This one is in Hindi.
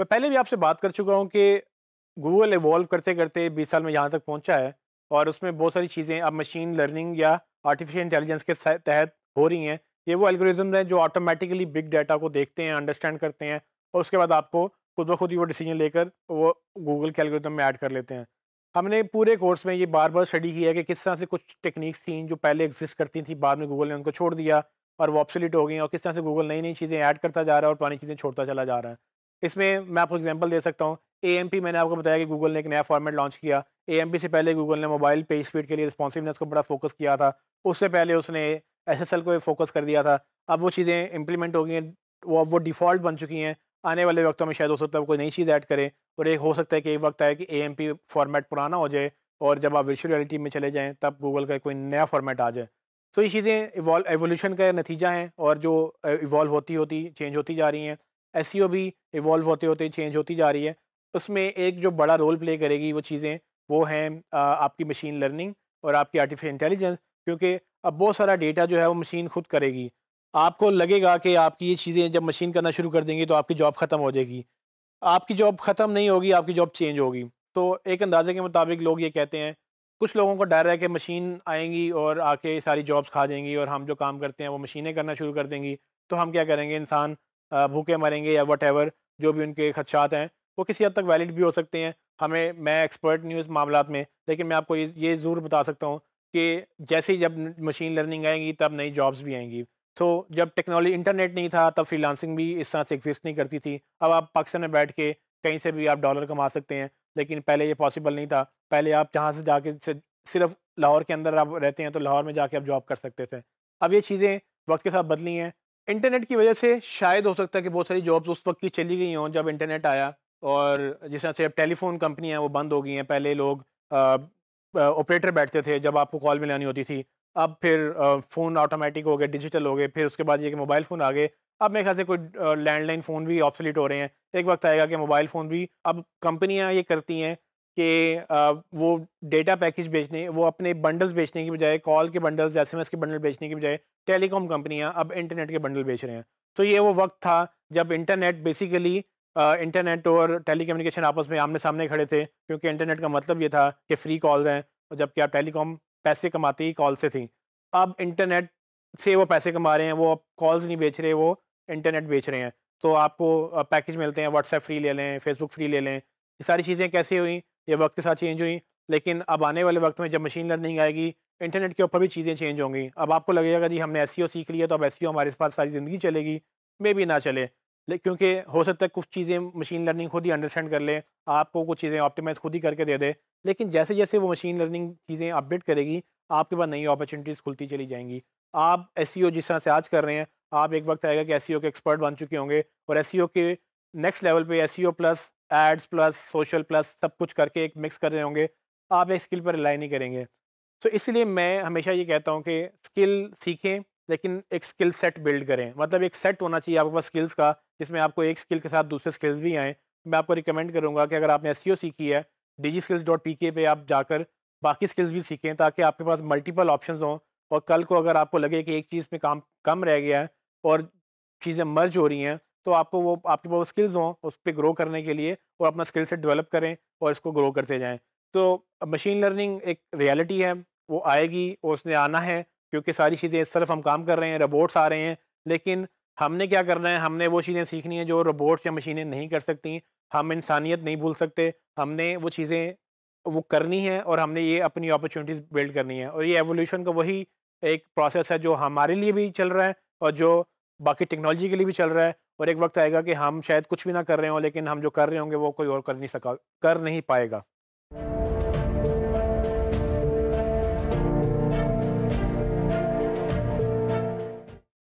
मैं पहले भी आपसे बात कर चुका हूँ कि गूगल इवॉल्व करते करते 20 साल में यहाँ तक पहुँचा है और उसमें बहुत सारी चीज़ें अब मशीन लर्निंग या आर्टिफिशियल इंटेलिजेंस के तहत हो रही हैं ये वो एल्गोरिज्म हैं जो ऑटोमेटिकली बिग डाटा को देखते हैं अंडरस्टैंड करते हैं और उसके बाद आपको खुद ब खुद ही वो डिसीजन लेकर वो गूगल के एल्गोरिज्म में ऐड कर लेते हैं हमने पूरे कोर्स में ये बार बार स्टडी किया कि किस तरह से कुछ टेक्निक्स थी जो पहले एग्जिस्ट करती थी बाद में गूगल ने उनको छोड़ दिया और वो ऑप्सलिट हो गई और किस तरह से गूगल नई नई चीज़ें ऐड करता जा रहा है और पुरानी चीज़ें छोड़ता चला जा रहा है इसमें मैं आपको एग्जांपल दे सकता हूँ ए मैंने आपको बताया कि गूगल ने एक नया फॉर्मेट लॉन्च किया ए से पहले गूगल ने मोबाइल पेज स्पीड के लिए रिस्पॉन्सिवनेस को बड़ा फोकस किया था उससे पहले उसने एस को फोकस कर दिया था अब वो चीज़ें इंप्लीमेंट हो गई हैं वो अब वो डिफ़ॉल्ट बन चुकी हैं आने वाले वक्तों में शायद हो सकता है कोई नई चीज़ ऐड करें और एक हो सकता है कि एक वक्त आए कि ए फॉर्मेट पुराना हो जाए और जब आप वर्चुअल रियलिटी में चले जाएँ तब गूगल का कोई नया फॉर्मेट आ जाए तो ये चीज़ें एवोल्यूशन का नतीजा हैं और जो इवॉल्व होती होती चेंज होती जा रही हैं एस e भी इवॉल्व होते होते चेंज होती जा रही है उसमें एक जो बड़ा रोल प्ले करेगी वो चीज़ें वो हैं आपकी मशीन लर्निंग और आपकी आर्टिफिशियल इंटेलिजेंस क्योंकि अब बहुत सारा डेटा जो है वो मशीन खुद करेगी आपको लगेगा कि आपकी ये चीज़ें जब मशीन करना शुरू कर देंगी तो आपकी जॉब ख़त्म हो जाएगी आपकी जॉब ख़त्म नहीं होगी आपकी जॉब चेंज होगी तो एक अंदाजे के मुताबिक लोग ये कहते हैं कुछ लोगों को डर है कि मशीन आएंगी और आके सारी जॉब्स खा जाएंगी और हम जो काम करते हैं वो मशीनें करना शुरू कर देंगी तो हम क्या करेंगे इंसान भूखे मरेंगे या वट जो भी उनके खदशात हैं वो किसी हद तक वैलिड भी हो सकते हैं हमें मैं एक्सपर्ट न्यूज़ मामला में लेकिन मैं आपको ये ये ज़रूर बता सकता हूँ कि जैसे ही जब मशीन लर्निंग आएंगी तब नई जॉब्स भी आएंगी तो जब टेक्नोलॉजी इंटरनेट नहीं था तब फ्रीलांसिंग भी इस तरह से एग्जिस्ट नहीं करती थी अब आप पाकिस्तान में बैठ के कहीं से भी आप डॉलर कमा सकते हैं लेकिन पहले ये पॉसिबल नहीं था पहले आप जहाँ से जाके सिर्फ लाहौर के अंदर आप रहते हैं तो लाहौर में जाके आप जॉब कर सकते थे अब ये चीज़ें वक्त के साथ बदली हैं इंटरनेट की वजह से शायद हो सकता है कि बहुत सारी जॉब्स उस वक्त की चली गई हों जब इंटरनेट आया और जिस तरह से अब टेलीफोन कंपनियाँ वो बंद हो गई हैं पहले लोग ऑपरेटर बैठते थे जब आपको कॉल मिलानी होती थी अब फिर फ़ोन ऑटोमेटिक हो गए डिजिटल हो गए फिर उसके बाद ये कि मोबाइल फ़ोन आ गए अब मेरे ख्याल से कोई लैंडलाइन फ़ोन भी ऑप्सलीट हो रहे हैं एक वक्त आएगा कि मोबाइल फ़ोन भी अब कंपनियां ये करती हैं कि वो डेटा पैकेज बेचने वो अपने बंडल्स बेचने की बजाय कॉल के बंडल्स एस के बंडल बेचने की बजाय टेलीकॉम कंपनियां अब इंटरनेट के बंडल बेच रहे हैं तो ये वो वक्त था जब इंटरनेट बेसिकली इंटरनेट और कम्युनिकेशन आपस में आमने सामने खड़े थे क्योंकि इंटरनेट का मतलब ये था कि फ्री कॉल्स हैं और जबकि आप टेलीकॉम पैसे कमाते ही कॉल से थी अब इंटरनेट से वो पैसे कमा रहे हैं वो अब कॉल्स नहीं बेच रहे वो इंटरनेट बेच रहे हैं तो आपको पैकेज मिलते हैं व्हाट्सएप फ्री ले लें फेसबुक फ्री ले लें ये सारी चीज़ें कैसे हुई ये वक्त के साथ चेंज हुई लेकिन अब आने वाले वक्त में जब मशीन लर्निंग आएगी इंटरनेट के ऊपर भी चीज़ें चेंज होंगी अब आपको लगेगा जी हमने एस e सीख लिया तो अब एस e हमारे पास सारी ज़िंदगी चलेगी मे भी ना चले क्योंकि हो सकता है कुछ चीज़ें मशीन लर्निंग खुद ही अंडरस्टैंड कर ले आपको कुछ चीज़ें ऑप्टिमाइज खुद ही करके दे दे लेकिन जैसे जैसे वो मशीन लर्निंग चीज़ें अपडेट करेगी आपके पास नई अपॉर्चुनिटीज़ खुलती चली जाएंगी आप एस e जिस तरह से आज कर रहे हैं आप एक वक्त आएगा कि एस के एक्सपर्ट बन चुके होंगे और एस के नेक्स्ट लेवल पर S plus ads plus social plus सब कुछ करके एक मिक्स कर रहे होंगे तो आप एक स्किल पर रिलाई नहीं करेंगे तो so, इसलिए मैं हमेशा ये कहता हूँ कि स्किल सीखें लेकिन एक स्किल सेट बिल्ड करें मतलब एक सेट होना चाहिए आपके पास स्किल्स का जिसमें आपको एक स्किल के साथ दूसरे स्किल्स भी आएँ मैं आपको रिकमेंड करूँगा कि अगर आपने एस e सीखी है डिजी स्किल्स डॉट पी के पे आप जाकर बाकी स्किल्स भी सीखें ताकि आपके पास मल्टीपल ऑप्शन हों और कल को अगर आपको लगे कि एक चीज़ में काम कम रह गया है और चीज़ें मर्ज हो रही हैं तो आपको वो आपके पास स्किल्स हों उस पर ग्रो करने के लिए और अपना स्किल सेट डेवलप करें और इसको ग्रो करते जाएं तो मशीन लर्निंग एक रियलिटी है वो आएगी और उसने आना है क्योंकि सारी चीज़ें इस तरफ हम काम कर रहे हैं रोबोट्स आ रहे हैं लेकिन हमने क्या करना है हमने वो चीज़ें सीखनी है जो रोबोट्स या मशीनें नहीं कर सकती हम इंसानियत नहीं भूल सकते हमने वो चीज़ें वो करनी है और हमने ये अपनी अपॉर्चुनिटीज़ बिल्ड करनी है और ये एवोल्यूशन का वही एक प्रोसेस है जो हमारे लिए भी चल रहा है और जो बाकी टेक्नोलॉजी के लिए भी चल रहा है और एक वक्त आएगा कि हम शायद कुछ भी ना कर रहे हो लेकिन हम जो कर रहे होंगे वो कोई और कर नहीं सका कर नहीं पाएगा